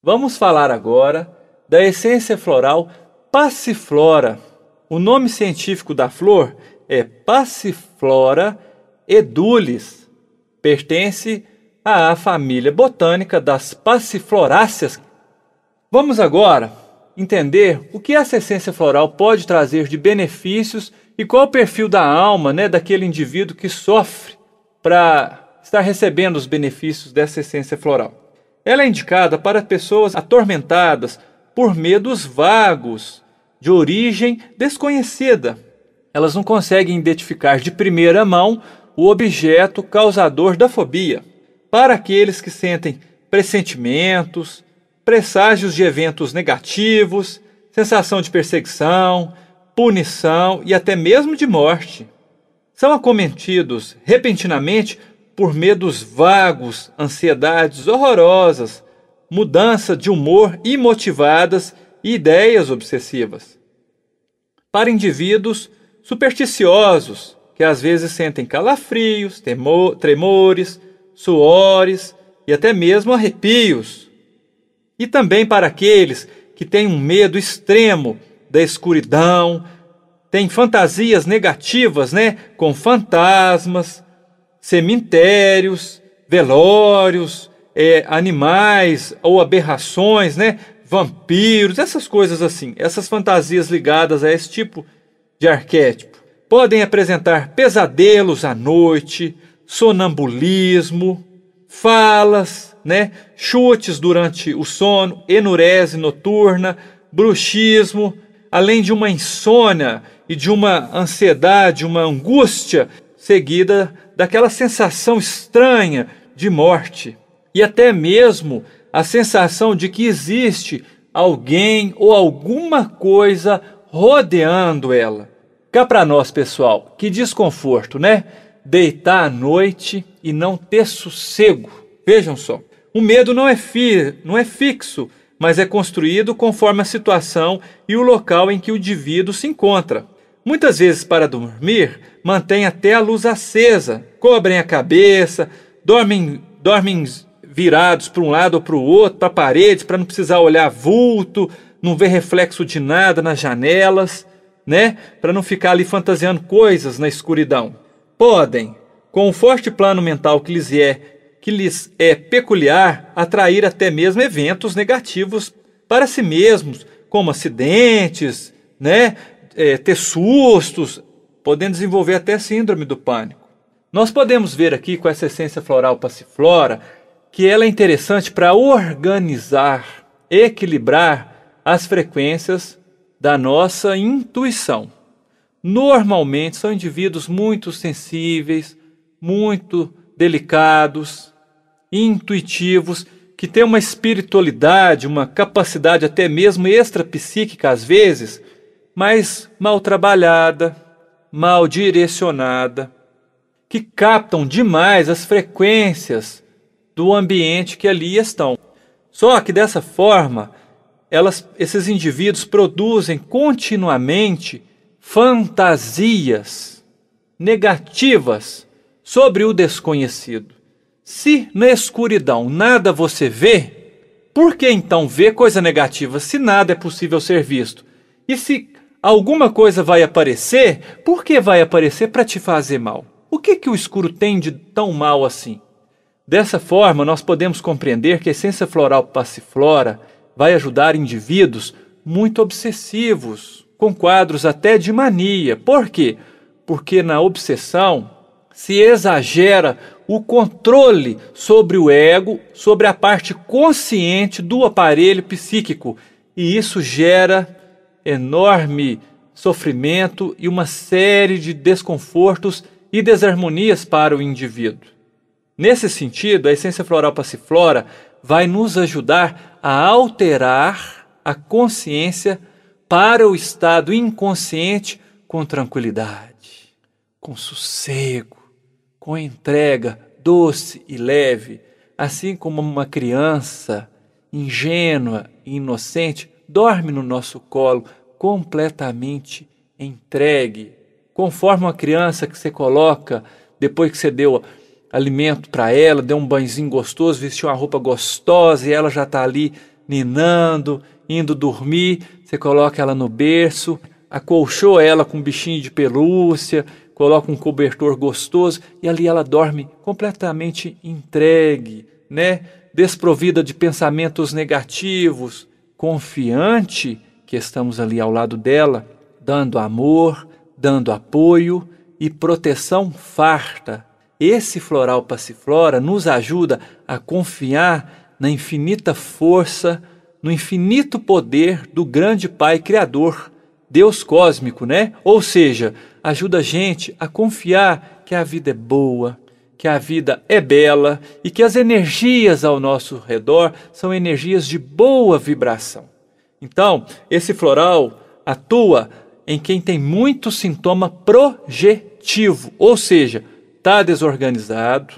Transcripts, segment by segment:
Vamos falar agora da essência floral Passiflora. O nome científico da flor é Passiflora edulis. Pertence à família botânica das passifloráceas. Vamos agora entender o que essa essência floral pode trazer de benefícios e qual o perfil da alma né, daquele indivíduo que sofre para estar recebendo os benefícios dessa essência floral. Ela é indicada para pessoas atormentadas por medos vagos, de origem desconhecida. Elas não conseguem identificar de primeira mão o objeto causador da fobia. Para aqueles que sentem pressentimentos, presságios de eventos negativos, sensação de perseguição, punição e até mesmo de morte. São acometidos repentinamente por medos vagos, ansiedades horrorosas, mudança de humor imotivadas e ideias obsessivas. Para indivíduos supersticiosos, que às vezes sentem calafrios, temor, tremores, suores e até mesmo arrepios. E também para aqueles que têm um medo extremo da escuridão, têm fantasias negativas, né, com fantasmas, cemitérios, velórios, é, animais ou aberrações, né? vampiros, essas coisas assim. Essas fantasias ligadas a esse tipo de arquétipo podem apresentar pesadelos à noite, sonambulismo, falas, né? chutes durante o sono, enurese noturna, bruxismo, além de uma insônia e de uma ansiedade, uma angústia seguida daquela sensação estranha de morte e até mesmo a sensação de que existe alguém ou alguma coisa rodeando ela. Cá para nós, pessoal, que desconforto, né? Deitar à noite e não ter sossego. Vejam só, o medo não é, fi não é fixo, mas é construído conforme a situação e o local em que o indivíduo se encontra. Muitas vezes, para dormir, mantêm até a luz acesa, cobrem a cabeça, dormem, dormem virados para um lado ou para o outro, para a parede, para não precisar olhar vulto, não ver reflexo de nada nas janelas, né? Para não ficar ali fantasiando coisas na escuridão. Podem, com o forte plano mental que lhes é, que lhes é peculiar, atrair até mesmo eventos negativos para si mesmos, como acidentes, né? é, ter sustos, podendo desenvolver até síndrome do pânico. Nós podemos ver aqui com essa essência floral passiflora que ela é interessante para organizar, equilibrar as frequências da nossa intuição. Normalmente são indivíduos muito sensíveis, muito delicados, intuitivos, que têm uma espiritualidade, uma capacidade até mesmo extrapsíquica às vezes, mas mal trabalhada, mal direcionada, que captam demais as frequências do ambiente que ali estão. Só que dessa forma, elas, esses indivíduos produzem continuamente fantasias negativas sobre o desconhecido. Se na escuridão nada você vê, por que então ver coisa negativa se nada é possível ser visto? E se alguma coisa vai aparecer, por que vai aparecer para te fazer mal? O que que o escuro tem de tão mal assim? Dessa forma, nós podemos compreender que a essência floral passiflora vai ajudar indivíduos muito obsessivos, com quadros até de mania. Por quê? Porque na obsessão se exagera o controle sobre o ego, sobre a parte consciente do aparelho psíquico, e isso gera enorme sofrimento e uma série de desconfortos e desarmonias para o indivíduo. Nesse sentido, a essência floral passiflora vai nos ajudar a alterar a consciência para o estado inconsciente com tranquilidade, com sossego, com entrega doce e leve, assim como uma criança ingênua e inocente dorme no nosso colo, completamente entregue. Conforme uma criança que você coloca, depois que você deu alimento para ela, deu um banhozinho gostoso, vestiu uma roupa gostosa e ela já está ali ninando, indo dormir, você coloca ela no berço, acolchou ela com um bichinho de pelúcia, coloca um cobertor gostoso e ali ela dorme completamente entregue, né? Desprovida de pensamentos negativos, confiante que estamos ali ao lado dela, dando amor, dando apoio e proteção farta. Esse floral passiflora nos ajuda a confiar na infinita força, no infinito poder do grande Pai Criador, Deus cósmico, né? Ou seja, ajuda a gente a confiar que a vida é boa, que a vida é bela e que as energias ao nosso redor são energias de boa vibração. Então, esse floral atua em quem tem muito sintoma projetivo, ou seja, está desorganizado,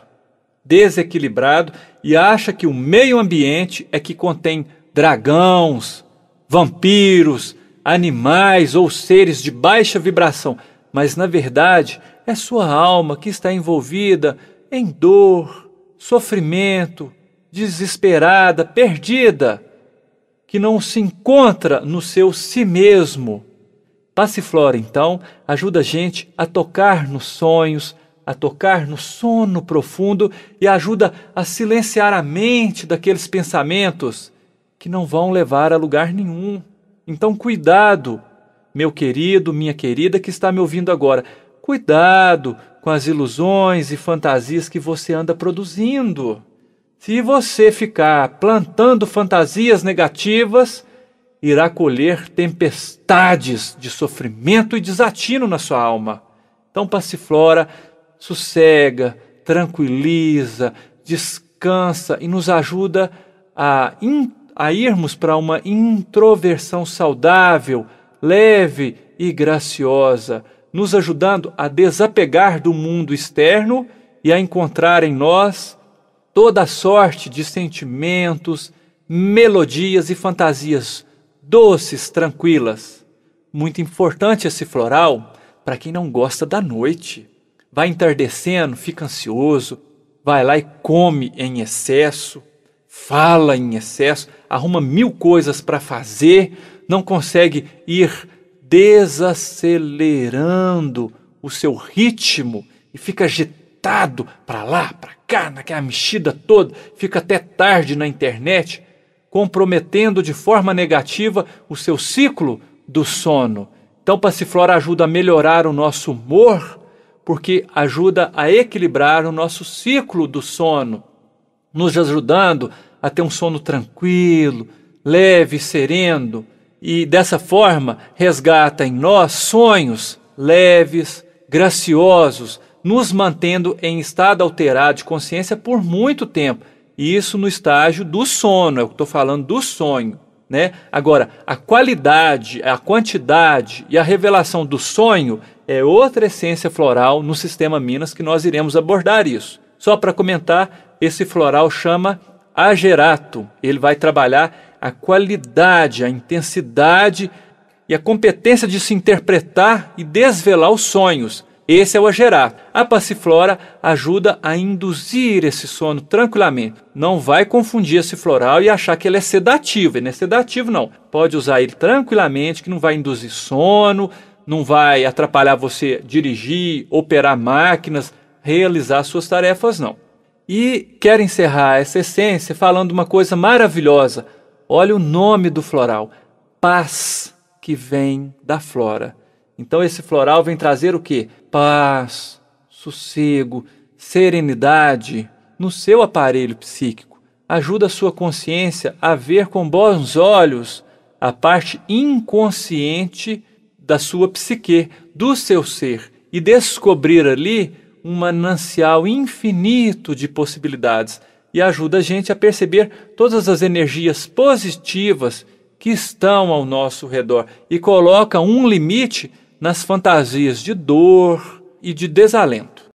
desequilibrado e acha que o meio ambiente é que contém dragões, vampiros, animais ou seres de baixa vibração, mas na verdade é sua alma que está envolvida em dor, sofrimento, desesperada, perdida que não se encontra no seu si mesmo. Passiflora, então, ajuda a gente a tocar nos sonhos, a tocar no sono profundo e ajuda a silenciar a mente daqueles pensamentos que não vão levar a lugar nenhum. Então, cuidado, meu querido, minha querida que está me ouvindo agora, cuidado com as ilusões e fantasias que você anda produzindo. Se você ficar plantando fantasias negativas, irá colher tempestades de sofrimento e desatino na sua alma. Então, Passiflora, sossega, tranquiliza, descansa e nos ajuda a, in, a irmos para uma introversão saudável, leve e graciosa, nos ajudando a desapegar do mundo externo e a encontrar em nós toda sorte de sentimentos, melodias e fantasias doces, tranquilas. Muito importante esse floral para quem não gosta da noite. Vai entardecendo, fica ansioso, vai lá e come em excesso, fala em excesso, arruma mil coisas para fazer, não consegue ir desacelerando o seu ritmo e fica agitado agitado, para lá, para cá, naquela mexida toda, fica até tarde na internet, comprometendo de forma negativa o seu ciclo do sono. Então, Passiflora ajuda a melhorar o nosso humor, porque ajuda a equilibrar o nosso ciclo do sono, nos ajudando a ter um sono tranquilo, leve, sereno, e dessa forma resgata em nós sonhos leves, graciosos, nos mantendo em estado alterado de consciência por muito tempo. E isso no estágio do sono, é o que estou falando do sonho. Né? Agora, a qualidade, a quantidade e a revelação do sonho é outra essência floral no sistema Minas que nós iremos abordar isso. Só para comentar, esse floral chama agerato. Ele vai trabalhar a qualidade, a intensidade e a competência de se interpretar e desvelar os sonhos. Esse é o Agerá. A passiflora ajuda a induzir esse sono tranquilamente. Não vai confundir esse floral e achar que ele é sedativo. Ele não é sedativo, não. Pode usar ele tranquilamente, que não vai induzir sono, não vai atrapalhar você dirigir, operar máquinas, realizar suas tarefas, não. E quero encerrar essa essência falando uma coisa maravilhosa. Olha o nome do floral: paz que vem da flora. Então esse floral vem trazer o que? Paz, sossego, serenidade no seu aparelho psíquico. Ajuda a sua consciência a ver com bons olhos a parte inconsciente da sua psique, do seu ser, e descobrir ali um manancial infinito de possibilidades e ajuda a gente a perceber todas as energias positivas que estão ao nosso redor e coloca um limite nas fantasias de dor e de desalento.